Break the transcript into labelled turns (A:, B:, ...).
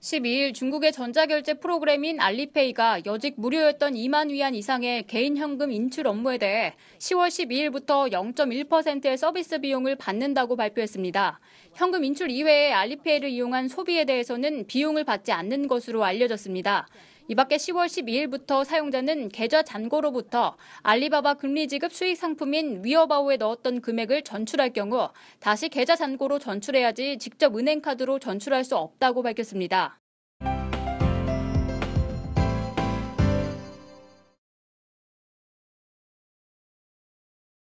A: 12일 중국의 전자결제 프로그램인 알리페이가 여직 무료였던 2만 위안 이상의 개인 현금 인출 업무에 대해 10월 12일부터 0.1%의 서비스 비용을 받는다고 발표했습니다. 현금 인출 이외에 알리페이를 이용한 소비에 대해서는 비용을 받지 않는 것으로 알려졌습니다. 이밖에 10월 12일부터 사용자는 계좌 잔고로부터 알리바바 금리지급 수익 상품인 위어바오에 넣었던 금액을 전출할 경우 다시 계좌 잔고로 전출해야지 직접 은행카드로 전출할 수 없다고 밝혔습니다.